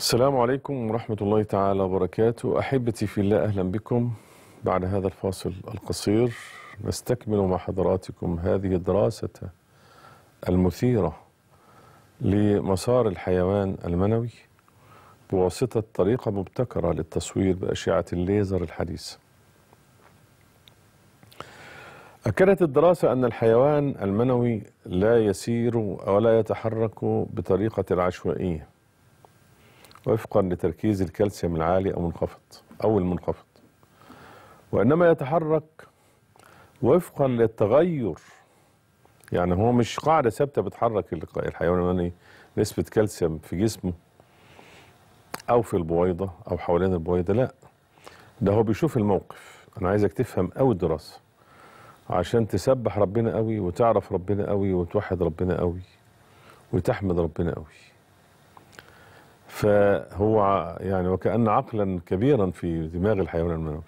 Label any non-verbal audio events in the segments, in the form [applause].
السلام عليكم ورحمة الله تعالى وبركاته أحبتي في الله أهلا بكم بعد هذا الفاصل القصير نستكمل مع حضراتكم هذه الدراسة المثيرة لمسار الحيوان المنوي بواسطة طريقة مبتكرة للتصوير بأشعة الليزر الحديثة أكدت الدراسة أن الحيوان المنوي لا يسير ولا يتحرك بطريقة عشوائية وفقا لتركيز الكالسيوم العالي أو منخفض أو المنخفض وإنما يتحرك وفقا للتغير يعني هو مش قاعدة ثابتة بتحرك الحيوان اليوناني نسبة كالسيوم في جسمه أو في البويضة أو حوالين البويضة لا ده هو بيشوف الموقف أنا عايزك تفهم قوي الدراسة عشان تسبح ربنا قوي وتعرف ربنا قوي وتوحد ربنا قوي وتحمد ربنا قوي فهو يعني وكأن عقلا كبيرا في دماغ الحيوان المنوي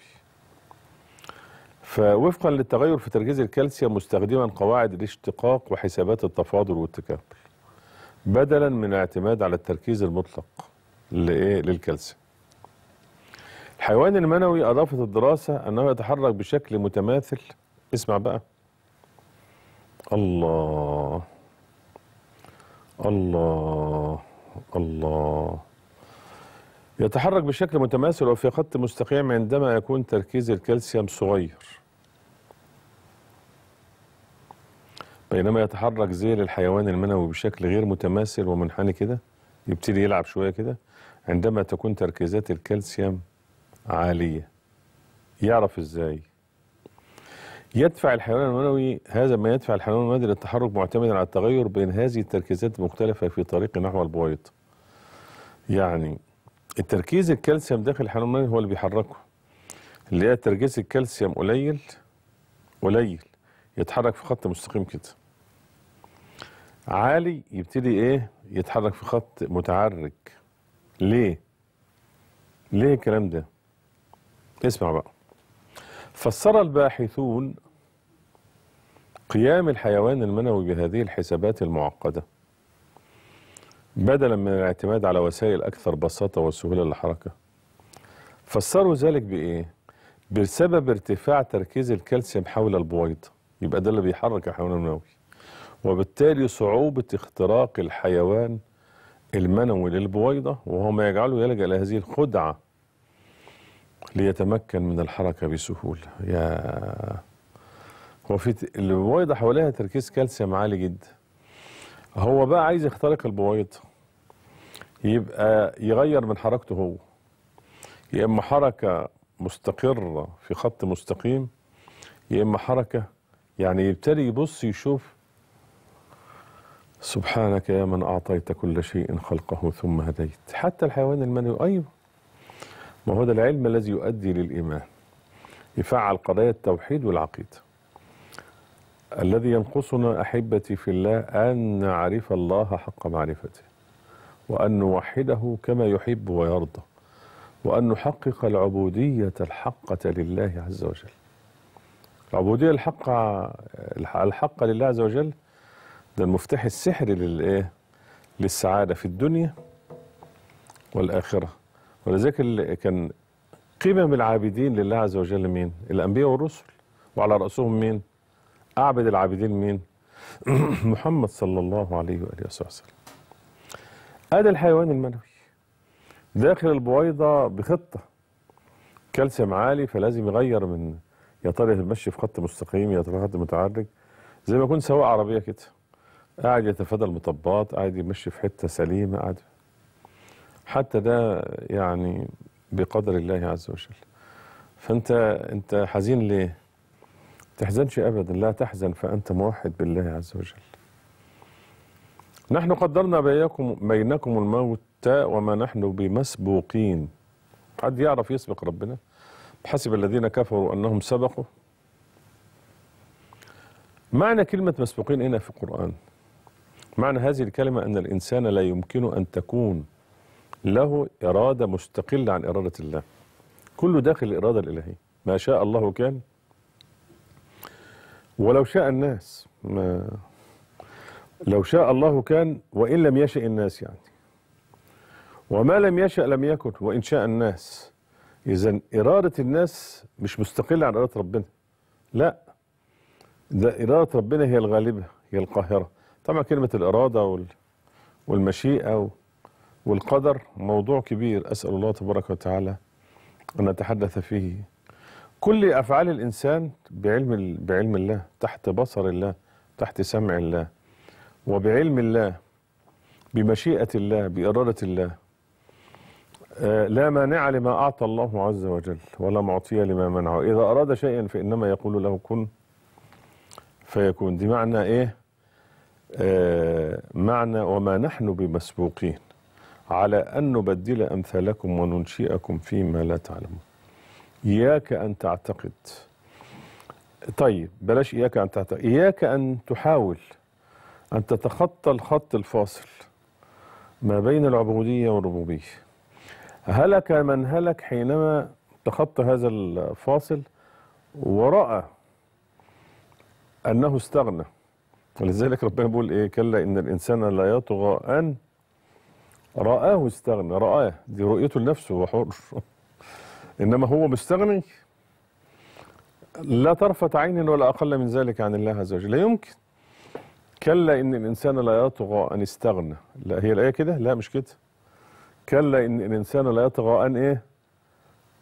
فوفقا للتغير في تركيز الكالسيوم مستخدما قواعد الاشتقاق وحسابات التفاضل والتكامل بدلا من الاعتماد على التركيز المطلق لايه؟ للكالسيوم الحيوان المنوي أضافت الدراسة أنه يتحرك بشكل متماثل اسمع بقى الله الله الله يتحرك بشكل متماثل وفي خط مستقيم عندما يكون تركيز الكالسيوم صغير بينما يتحرك زي الحيوان المنوي بشكل غير متماثل ومنحني كده يبتدي يلعب شوية كده عندما تكون تركيزات الكالسيوم عالية يعرف ازاي يدفع الحيوان المنوي هذا ما يدفع الحيوان المنوي للتحرك معتمدا على التغير بين هذه التركيزات المختلفة في طريق نحو البويض يعني التركيز الكالسيوم داخل الحيوان المنوي هو اللي بيحركه اللي هي تركيز الكالسيوم قليل قليل يتحرك في خط مستقيم كده عالي يبتدي ايه يتحرك في خط متعرج ليه ليه الكلام ده اسمع بقى فسر الباحثون قيام الحيوان المنوي بهذه الحسابات المعقدة بدلا من الاعتماد على وسائل أكثر بساطة وسهولة للحركة فسروا ذلك بإيه؟ بسبب ارتفاع تركيز الكالسيوم حول البويض يبقى ده اللي بيحرك الحيوان المنوي وبالتالي صعوبة اختراق الحيوان المنوي للبويضة وهو ما يجعله يلجأ إلى هذه الخدعة ليتمكن من الحركة بسهولة يا هو في البويضة حواليها تركيز كالسيوم عالي جدا هو بقى عايز يخترق البويضة يبقى يغير من حركته هو يا إما حركة مستقرة في خط مستقيم يا إما حركة يعني يبتدي يبص يشوف سبحانك يا من أعطيت كل شيء خلقه ثم هديت حتى الحيوان المنوي أيوه ما هو ده العلم الذي يؤدي للإيمان يفعل قضايا التوحيد والعقيدة الذي ينقصنا أحبتي في الله أن نعرف الله حق معرفته وأن نوحده كما يحب ويرضى وأن نحقق العبودية الحقة لله عز وجل العبودية الحقة الحقة لله عز وجل ده المفتاح السحري للإيه للسعادة في الدنيا والآخرة ولذلك كان قمم العابدين لله عز وجل مين؟ الأنبياء والرسل وعلى رأسهم مين؟ أعبد العابدين مين؟ [clears throat] محمد صلى الله عليه وآله وسلم هذا الحيوان المنوي داخل البويضة بخطة كالسيوم عالي فلازم يغير من يا ترى يمشي في خط مستقيم يا ترى خط متعرج زي ما يكون سواق عربية كده قاعد يتفادى المطبات قاعد يمشي في حتة سليمة قاعد حتى ده يعني بقدر الله عز وجل فانت انت حزين ليه تحزنش ابدا لا تحزن فانت موحد بالله عز وجل نحن قدرنا بينكم بينكم الموت وما نحن بمسبوقين حد يعرف يسبق ربنا حسب الذين كفروا انهم سبقوا معنى كلمة مسبوقين هنا في القرآن معنى هذه الكلمة أن الإنسان لا يمكن أن تكون له إرادة مستقلة عن إرادة الله كله داخل الإرادة الإلهية ما شاء الله كان ولو شاء الناس ما لو شاء الله كان وإن لم يشأ الناس يعني وما لم يشأ لم يكن وإن شاء الناس إذا إرادة الناس مش مستقلة عن إرادة ربنا لا ده إرادة ربنا هي الغالبة هي القاهرة طبعا كلمة الإرادة والمشيئة و... والقدر موضوع كبير أسأل الله تبارك وتعالى أن نتحدث فيه كل أفعال الإنسان بعلم, بعلم الله تحت بصر الله تحت سمع الله وبعلم الله بمشيئة الله بإرادة الله آه، لا مانع لما أعطى الله عز وجل ولا معطي لما منعه إذا أراد شيئا فإنما يقول له كن فيكون دي معنى إيه آه معنى وما نحن بمسبوقين على أن نبدل أمثالكم وننشئكم فيما لا تعلمون إياك أن تعتقد طيب بلاش إياك أن تعتقد إياك أن تحاول أن تتخطى الخط الفاصل ما بين العبودية والربوبية هلك من هلك حينما تخطى هذا الفاصل ورأى أنه استغنى ولذلك ربنا بيقول إيه كلا إن الإنسان لا يطغى أن رآه استغنى رآه دي رؤيته لنفسه هو حر إنما هو مستغني لا طرفة عين ولا أقل من ذلك عن الله عز وجل لا يمكن كلا إن الإنسان لا يطغى أن استغنى لا هي الآية كده لا مش كده كلا إن الإنسان لا يطغى أن إيه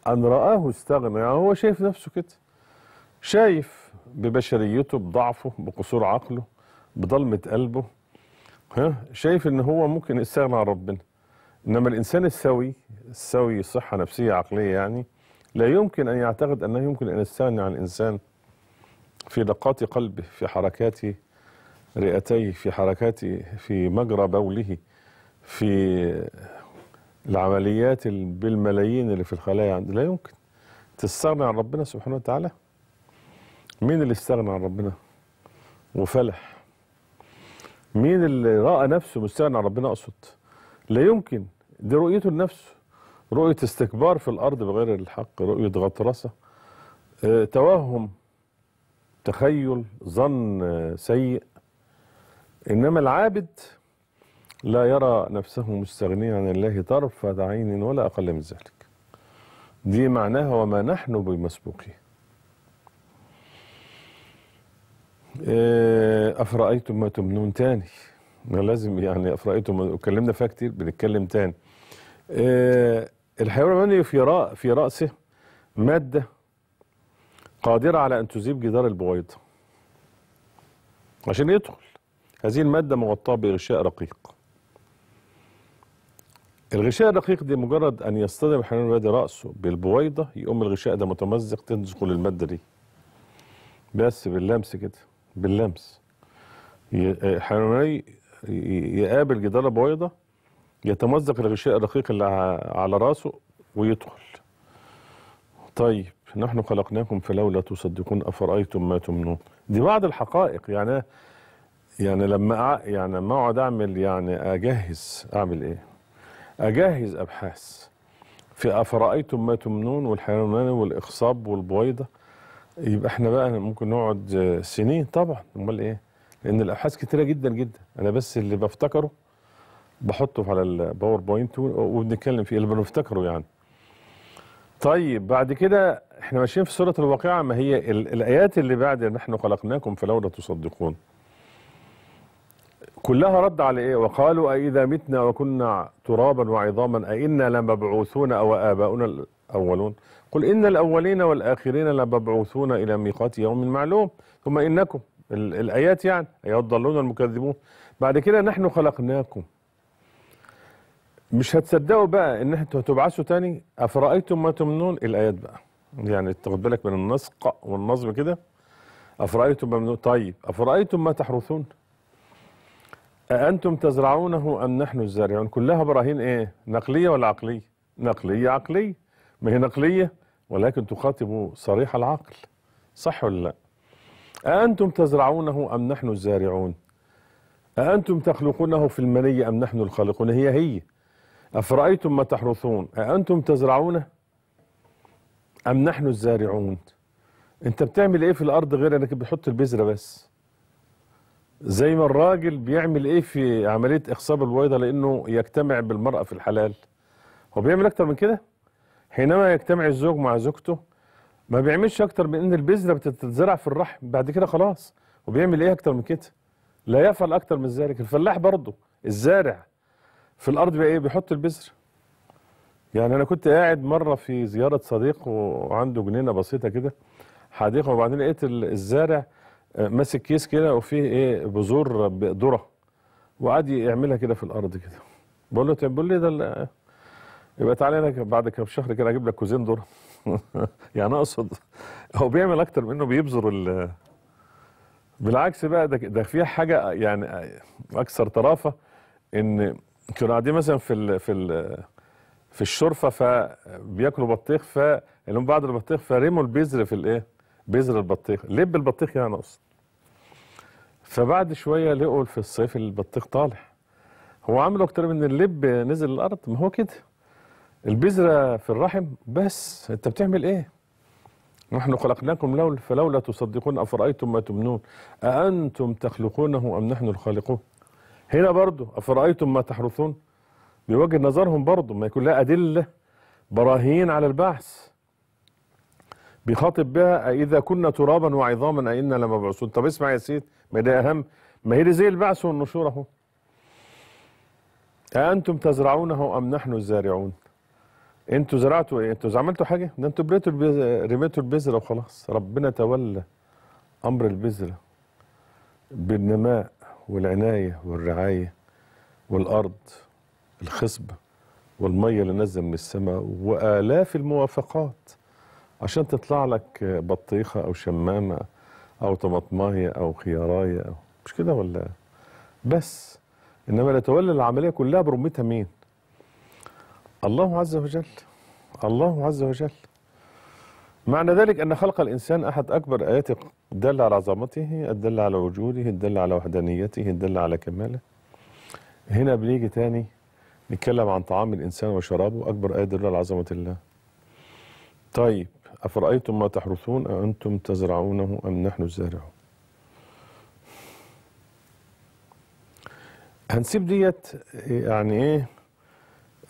أن رآه استغنى يعني هو شايف نفسه كده شايف ببشريته بضعفه بقصور عقله بضلمة قلبه ها شايف ان هو ممكن يستغنى عن ربنا انما الانسان السوي السوي صحه نفسيه عقليه يعني لا يمكن ان يعتقد انه يمكن ان يستغني عن الانسان في دقات قلبه في حركات رئتيه في حركات في مجرى بوله في العمليات بالملايين اللي في الخلايا عنده لا يمكن تستغنى عن ربنا سبحانه وتعالى مين اللي استغنى عن ربنا وفلح مين اللي راى نفسه مستغني عن ربنا اقصد لا يمكن دي رؤيته لنفسه رؤيه استكبار في الارض بغير الحق رؤيه غطرسه آه، توهم تخيل ظن آه، سيء انما العابد لا يرى نفسه مستغنيا عن الله طرفه عين ولا اقل من ذلك دي معناها وما نحن بمسبوقين آه، افرايتم ما تمنون تاني لازم يعني افرايتم اتكلمنا فيها كتير بنتكلم تاني آه، الحيوان اليمني في راء في راسه ماده قادره على ان تذيب جدار البويضه عشان يدخل هذه الماده مغطاه بغشاء رقيق الغشاء الرقيق دي مجرد ان يصطدم الحيوان البلدي راسه بالبويضه يقوم الغشاء ده متمزق تدخل الماده دي بس باللمس كده باللمس آه، حيواني يقابل جدار بويضة يتمزق الغشاء الرقيق اللي على راسه ويدخل طيب نحن خلقناكم فلولا تصدقون أفرأيتم ما تمنون دي بعض الحقائق يعني يعني لما يعني لما اقعد اعمل يعني اجهز اعمل ايه؟ اجهز ابحاث في افرايتم ما تمنون والحيوان والاخصاب والبويضه يبقى احنا بقى ممكن نقعد آه، سنين طبعا امال ايه لان الابحاث كتيره جدا جدا انا بس اللي بفتكره بحطه على الباوربوينت وبنتكلم فيه اللي بنفتكره يعني طيب بعد كده احنا ماشيين في سوره الواقعه ما هي الايات اللي بعد نحن خلقناكم فلولا تصدقون كلها رد على ايه وقالوا أإذا متنا وكنا ترابا وعظاما أئنا لمبعوثون أو آباؤنا الأولون قل إن الأولين والآخرين لمبعوثون إلى ميقات يوم معلوم ثم إنكم الآيات يعني أيها الضالون المكذبون بعد كده نحن خلقناكم مش هتصدقوا بقى إن أنتوا هتبعثوا تاني أفرأيتم ما تمنون الآيات بقى يعني تاخد بالك من النسق والنظم كده أفرأيتم ما تمنون طيب أفرأيتم ما تحرثون أأنتم تزرعونه أم نحن الزارعون كلها براهين إيه نقلية ولا عقلية نقلية عقلية ما هي نقلية ولكن تخاطب صريح العقل صح ولا لا أأنتم تزرعونه أم نحن الزارعون أأنتم تخلقونه في المني أم نحن الخالقون هي هي أفرأيتم ما تحرثون أأنتم تزرعونه أم نحن الزارعون أنت بتعمل إيه في الأرض غير أنك بتحط البذرة بس زي ما الراجل بيعمل إيه في عملية إخصاب البويضة لأنه يجتمع بالمرأة في الحلال هو بيعمل أكتر من كده حينما يجتمع الزوج مع زوجته ما بيعملش اكتر من ان البذره بتتزرع في الرحم بعد كده خلاص وبيعمل ايه اكتر من كده لا يفعل اكتر من ذلك الفلاح برضه الزارع في الارض بقى ايه بيحط البذر يعني انا كنت قاعد مره في زياره صديق وعنده جنينه بسيطه كده حديقه وبعدين لقيت الزارع آه، ماسك كيس كده وفيه ايه بذور ذره وقعد يعملها كده في الارض كده بقول له طب بقول لي ده يبقى تعالى انا بعد كم شهر كده اجيب لك كوزين دور [laughs] يعني اقصد هو بيعمل اكتر من انه بيبذر ال بالعكس بقى ده ده فيها حاجه يعني اكثر طرافه ان كانوا قاعدين مثلا في الـ في الـ في الشرفه فبياكلوا بطيخ فاللي بعد البطيخ فرموا البذر في الايه؟ بذر البطيخ، لب البطيخ يعني اقصد. فبعد شويه لقوا في الصيف البطيخ طالع. هو عملوا اكتر من اللب نزل الارض ما هو كده. البذرة في الرحم بس أنت بتعمل إيه؟ نحن خلقناكم لول فلولا تصدقون أفرأيتم ما تمنون أأنتم تخلقونه أم نحن الخالقون هنا برضه أفرأيتم ما تحرثون بوجه نظرهم برضه ما يكون لها أدلة براهين على البعث بيخاطب بها إذا كنا ترابا وعظاما أئنا لمبعوثون طب اسمع يا سيد ما ده أهم ما هي زي البعث والنشور أهو أأنتم تزرعونه أم نحن الزارعون انتوا زرعتوا ايه؟ انتوا عملتوا حاجه؟ ده انتوا بريتوا رميتوا البذره وخلاص ربنا تولى امر البذره بالنماء والعنايه والرعايه والارض الخصبه والميه اللي نزل من السماء والاف الموافقات عشان تطلع لك بطيخه او شمامه او طماطمايه او خيارايه أو مش كده ولا بس انما اللي تولى العمليه كلها برمتها مين؟ الله عز وجل الله عز وجل معنى ذلك أن خلق الإنسان أحد أكبر آيات الدل على عظمته الدل على وجوده الدل على وحدانيته الدل على كماله هنا بنيجي تاني نتكلم عن طعام الإنسان وشرابه أكبر آية دل على عظمة الله طيب أفرأيتم ما تحرثون أأنتم تزرعونه أم نحن الزارعون هنسيب ديت يعني إيه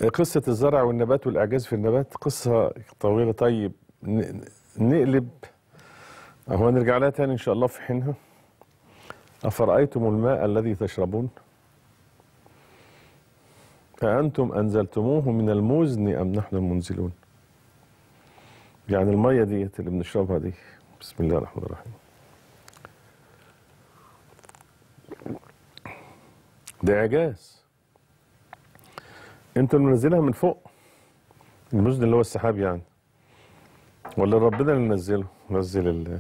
قصة الزرع والنبات والإعجاز في النبات قصة طويلة طيب نقلب أهو نرجع لها تاني إن شاء الله في حينها أفرأيتم الماء الذي تشربون أأنتم أنزلتموه من المزن أم نحن المنزلون يعني المية ديت اللي بنشربها دي بسم الله الرحمن الرحيم ده إعجاز انت اللي منزلها من فوق المزن اللي هو السحاب يعني ولا ربنا اللي نزله نزل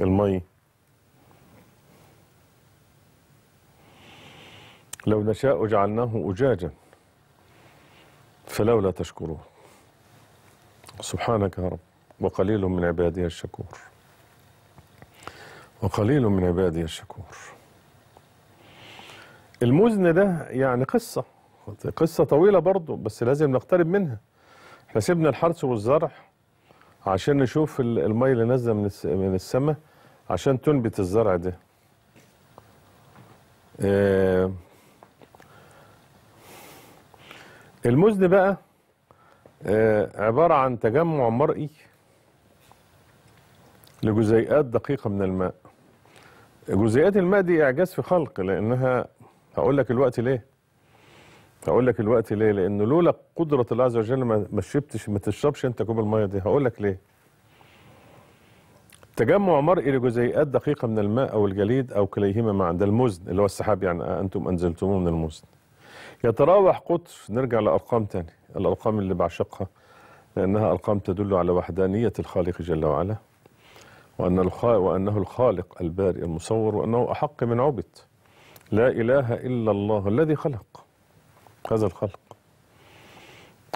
المي لو نشاء جعلناه أجاجا فلولا تشكرون سبحانك يا رب وقليل من عبادي الشكور وقليل من عبادي الشكور المزن ده يعني قصه قصة طويلة برضو بس لازم نقترب منها احنا سيبنا الحرث والزرع عشان نشوف المية اللي نازلة من من السماء عشان تنبت الزرع ده آه، المزن بقى آه، عبارة عن تجمع مرئي لجزيئات دقيقة من الماء جزيئات الماء دي إعجاز في خلق لأنها هقول لك الوقت ليه هقول لك الوقت ليه لانه لولا قدره الله عز وجل ما شربتش ما تشربش انت كوب الميه دي هقول لك ليه تجمع مرئي لجزيئات دقيقة من الماء أو الجليد أو كليهما معا ده المزن اللي هو السحاب يعني أنتم أنزلتموه من المزن يتراوح قطر نرجع لأرقام تاني الأرقام اللي بعشقها لأنها أرقام تدل على وحدانية الخالق جل وعلا وأن وأنه الخالق البارئ المصور وأنه أحق من عبد لا إله إلا الله الذي خلق هذا الخلق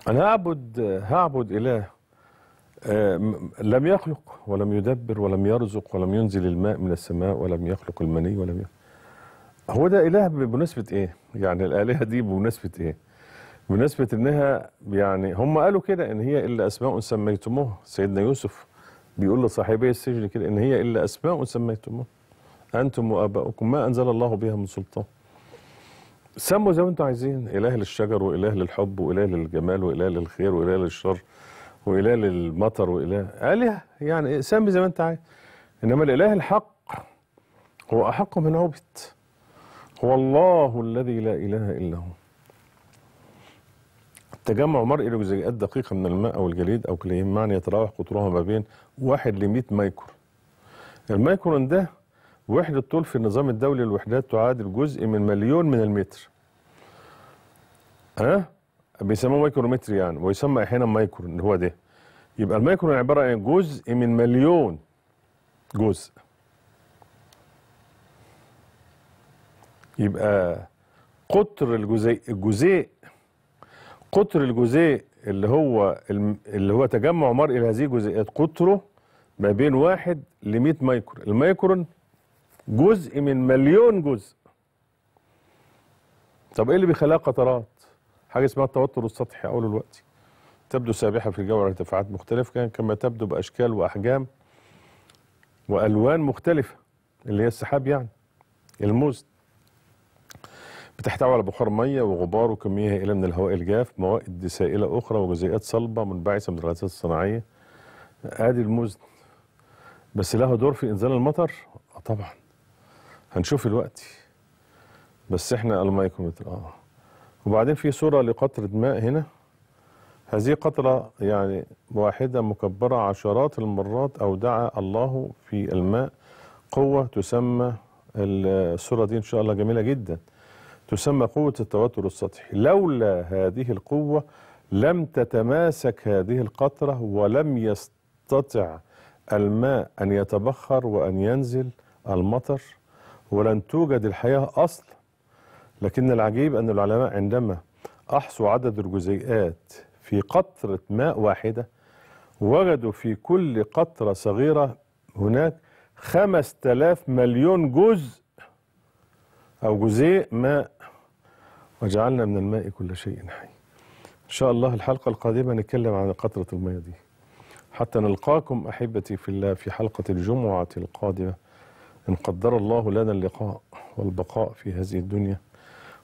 أنا أعبد هعبد إله آه، لم يخلق ولم يدبر ولم يرزق ولم ينزل الماء من السماء ولم يخلق المني ولم يخلق هو ده إله بمناسبة إيه؟ يعني الآلهة دي بمناسبة إيه؟ بمناسبة إنها يعني هم قالوا كده إن هي إلا أسماء سميتموها سيدنا يوسف بيقول لصاحبي السجن كده إن هي إلا أسماء سميتموها أنتم وآباؤكم ما أنزل الله بها من سلطان سموا زي ما انتم عايزين اله للشجر واله للحب واله للجمال واله للخير واله للشر واله للمطر واله اله يعني سمي زي ما انت عايز انما الاله الحق هو احق من عبد هو الله الذي لا اله الا هو تجمع مرئي لجزيئات دقيقة من الماء أو الجليد أو كليهما معنى يتراوح قطرها ما بين واحد لمئة مايكرون المايكرون ده وحدة طول في النظام الدولي للوحدات تعادل جزء من مليون من المتر ها بيسموه مايكرومتر يعني ويسمى احيانا مايكرون اللي هو ده يبقى المايكرون عباره عن جزء من مليون جزء يبقى قطر الجزيء الجزيء قطر الجزيء اللي هو اللي هو تجمع مرئي لهذه الجزيئات قطره ما بين واحد ل 100 مايكرون المايكرون جزء من مليون جزء طب ايه اللي بيخليها قطرات حاجه اسمها التوتر السطحي اول الوقت تبدو سابحه في الجو على ارتفاعات مختلفه كما تبدو باشكال واحجام والوان مختلفه اللي هي السحاب يعني الموز بتحتوي على بخار ميه وغبار وكميه هائله من الهواء الجاف مواد سائله اخرى وجزيئات صلبه منبعثه من الغازات الصناعيه ادي الموز بس له دور في انزال المطر آه طبعا هنشوف الوقت بس احنا المايكومتر اه وبعدين في صوره لقطره ماء هنا هذه قطرة يعني واحدة مكبرة عشرات المرات أودع الله في الماء قوة تسمى الصورة دي إن شاء الله جميلة جدا تسمى قوة التوتر السطحي لولا هذه القوة لم تتماسك هذه القطرة ولم يستطع الماء أن يتبخر وأن ينزل المطر ولن توجد الحياة أصل لكن العجيب أن العلماء عندما أحصوا عدد الجزيئات في قطرة ماء واحدة وجدوا في كل قطرة صغيرة هناك خمس تلاف مليون جزء أو جزيء ماء وجعلنا من الماء كل شيء حي إن شاء الله الحلقة القادمة نتكلم عن قطرة الماء دي حتى نلقاكم أحبتي في الله في حلقة الجمعة القادمة إن قدر الله لنا اللقاء والبقاء في هذه الدنيا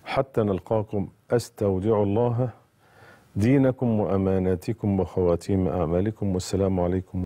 حتى نلقاكم أستودع الله دينكم وأماناتكم وخواتيم أعمالكم والسلام عليكم